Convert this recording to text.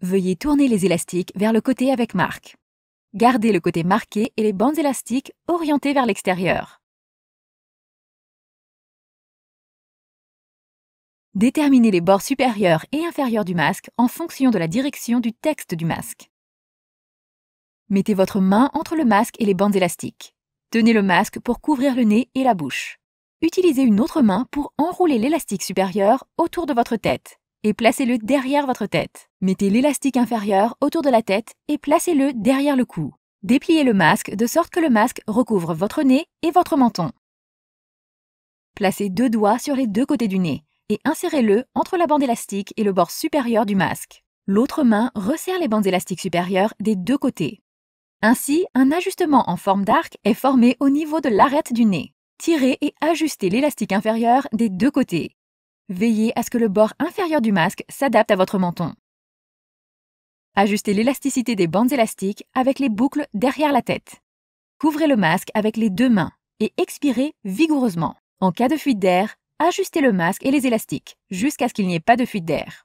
Veuillez tourner les élastiques vers le côté avec marque. Gardez le côté marqué et les bandes élastiques orientées vers l'extérieur. Déterminez les bords supérieurs et inférieurs du masque en fonction de la direction du texte du masque. Mettez votre main entre le masque et les bandes élastiques. Tenez le masque pour couvrir le nez et la bouche. Utilisez une autre main pour enrouler l'élastique supérieur autour de votre tête et placez-le derrière votre tête. Mettez l'élastique inférieur autour de la tête et placez-le derrière le cou. Dépliez le masque de sorte que le masque recouvre votre nez et votre menton. Placez deux doigts sur les deux côtés du nez et insérez-le entre la bande élastique et le bord supérieur du masque. L'autre main resserre les bandes élastiques supérieures des deux côtés. Ainsi, un ajustement en forme d'arc est formé au niveau de l'arête du nez. Tirez et ajustez l'élastique inférieur des deux côtés. Veillez à ce que le bord inférieur du masque s'adapte à votre menton. Ajustez l'élasticité des bandes élastiques avec les boucles derrière la tête. Couvrez le masque avec les deux mains et expirez vigoureusement. En cas de fuite d'air, ajustez le masque et les élastiques jusqu'à ce qu'il n'y ait pas de fuite d'air.